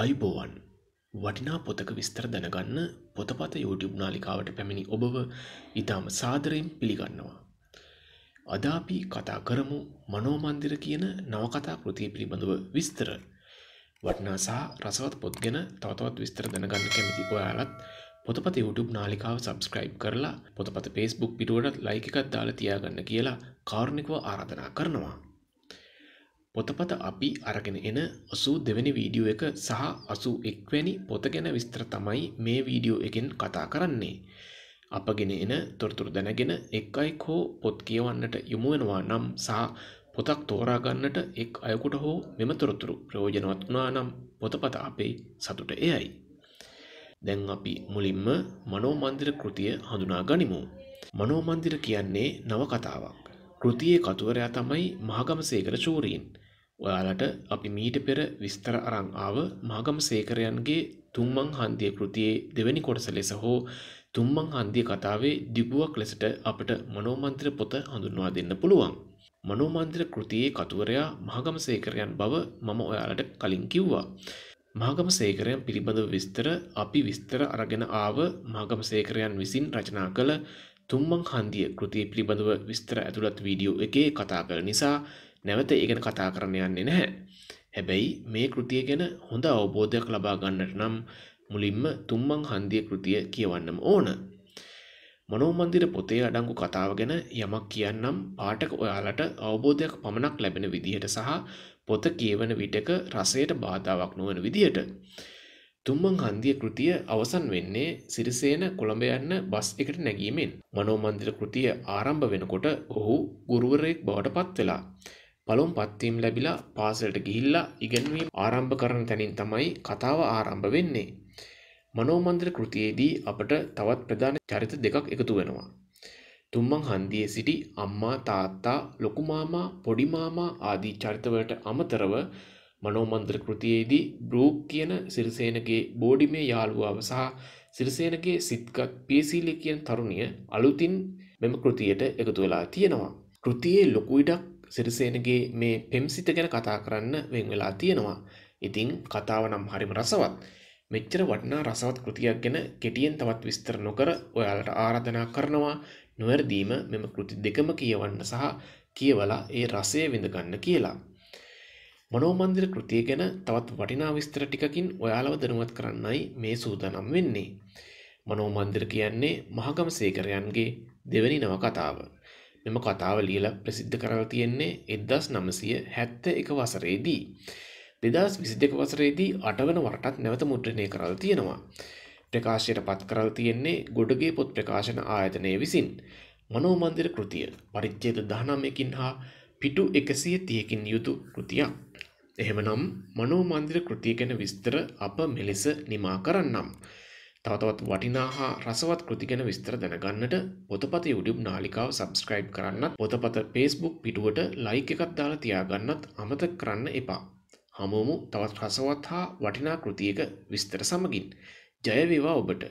ආයුබෝවන් වටිනා පොතක විස්තර දැනගන්න පොතපත YouTube නාලිකාවට පැමිණි ඔබව ඉතාම සාදරයෙන් පිළිගන්නවා. අදාපි කතා කරමු මනෝමන්දිර කියන නවකතා කෘතිය පිළිබඳව විස්තර. වටනා සහ රසවත් පොත් ගැන තවතවත් විස්තර දැනගන්න කැමති ඔයාලත් පොතපත YouTube නාලිකාව සබස්ක්‍රයිබ් කරලා පොතපත පේස්බුක් පිටුවටත් ලයික එකත් දාලා තියාගන්න කියලා කාරුණිකව ආරධනා කරනවා. පොතපත අපි අරගෙන එන ඔසූ දෙවැනි වීඩියෝ එක සහ අසු එක්වැනි පොත ගැන විස්තර තමයි මේ වීඩියෝ එකෙන් කතා කරන්නේ. අපගෙන එන තොරතුරු දැනගෙන එක් අයෙක් හෝ පොත් කියවන්නට යොමුුවෙනවා නම් සහ පොතක් තෝරාගන්නට එක් අයකුට හෝ මෙම තොරතුරු ප්‍රයෝජනවත් වනා නම් පොතපත අපේ සතුට එයයි. දැන් අපි මුලින්ම මනෝමන්දිර කෘතිය හඳුනා ගනිමු. මනෝමන්දිර කියන්නේ නව කතාවක්. කෘතියේ කතුවරයා තමයි මහගම සේකර චූරීන්. ඔයාලට අපි මීට පෙර විස්තර අරං ආව මාගම සේකරයන්ගේ තුම්මං හන්දිය කෘතියේ දෙවැනි කොටස ලෙස හෝ තුම්මං හන්දිය කතාවේ දිගුවක් ලෙසට අපට මනෝමන්ත්‍ර පොත හඳුන්වා දෙන්න පුළුවන්. මනෝමන්ත්‍ර කෘතියේ කතුවරයා මහගම සේකරයන් බව මම ඔයාලට කලින් කිව්වා. මාගම සේකරයන් පිළිබඳව විස්තර අපි විස්තර අරගෙන ආව මාගම සේකරයන් විසින් රචනා කළ තුම්මං හන්දිය කෘතිය පිළිබඳව විස්තර ඇතුළත් වීඩියෝ එකේ කතා කළ නිසා නැවත ඒගෙන කතා කරන යන්නේ නැහැ. හැබැයි මේ කෘතිය ගැන හොඳ අවබෝධයක් ලබා ගන්නට නම් මුලින්ම තුම්මං හන්දිය කෘතිය කියවන්නම ඕන. මනෝමන්දිර පොතේ අඩංගු කතාව ගැන යමක් කියන්නම් පාටක ඔයාලට අවබෝධයක් පමණක් ලැබෙන විදිහට සහ පොත කියවන විටක රසයට බාධාවක් නොවන විදිහට. තුම්මං හන්දිය කෘතිය අවසන් වෙන්නේ සිරිසේන කොළඹ යන්න බස් එකට නැගීමෙන් මනෝමන්දිර කෘතිය ආරම්භ වෙනකොට ඔහු ගුරුවරයෙක් බවට පත්වෙලා. පලොම් පත්වීම් ලැබිලා පාසලට ගිහිල්ලා ඉගැන්වීම් ආරම්භ කරන තැනින් තමයි කතාව ආරම්භ වෙන්නේ. මනෝමන්ත්‍ර කෘතියේදී අපට තවත් ප්‍රධාන චරිත දෙකක් එකතු වෙනවා. තුම්මං හන්දියේ සිටි අම්මා තාත්තා ලොකුමාමා පොඩිමාමා ආදී චරිතවලට අමතරව මනෝමන්ත්‍ර කෘතියේදී බ්‍රූක් කියන සිරිසේනගේ බෝඩිමේ යාළුවාව සහ සිරිසේනගේ සිත්ගත් පියසීලි කියන තරුණිය අලුතින් මෙම කෘතියට එකතු වෙලා තියෙනවා. කෘතියේ ලොකුයිඩක් සිරිසේනගේ මේ පෙම්සිත ගැන කතා කරන්න වෙන් වෙලා තියෙනවා. ඉතිං කතාව නම් හරිම රසවත්. මෙච්චර වටනා රසවත් කෘතියක් ගැන කෙටියෙන් තවත් විස්තර නොකර ඔයාලට ආරාධනා කරනවා නොවැරදීම මෙම කෘති දෙකම කියවන්න සහ කියවලා ඒ රසය විඳගන්න කියලා. මනෝමන්දිර කෘතිය ගැන තවත් වටිනා විස්තර ටිකකින් ඔයාලව දැනුවත් කරන්නයි මේ සූදානම් වෙන්නේ. මනෝමන්දිර කියන්නේ මහගම සේකරයන්ගේ දෙවැනි නවකතාව. මෙම කතාව ලියල ප්‍රසිද්ධ කරව තියෙන්නේ එදදස් නමසය හැත්ත එක වසරේදී. දෙදස් විසි දෙක වසරේදී අටවන වටත් නැවත මුද්‍රණය කරල් තියෙනවා. ප්‍රකාශයට පත් කරල් තියෙන්නේ ගොඩගේ පොත් ප්‍රකාශන ආයතනය විසින්. මනෝමන්දිර කෘතිය පරිච්චේද දහනමයකින් හා පිටු එකසිය තියකින් යුතු කෘතියක්. එහෙමනම් මනෝමන්දිර කෘතිය ගැන විස්තර අප මෙලෙස නිමා කරන්නම්. තවතවත් වටිනා හා රසවත් කෘති ගැන විස්තර දැනගන්නට පොතපත YouTube නාලිකාව සබස්ක්‍රයිබ් කරන්නත් පොතපත පේස්බුක් පිටුවට ලයික් එකත් දාලා තියාගන්නත් අමතක කරන්න එපා. හමුවමු තවත් රසවත් හා වටිනා කෘතියක විස්තර සමගින්. ජයවේවා ඔබට!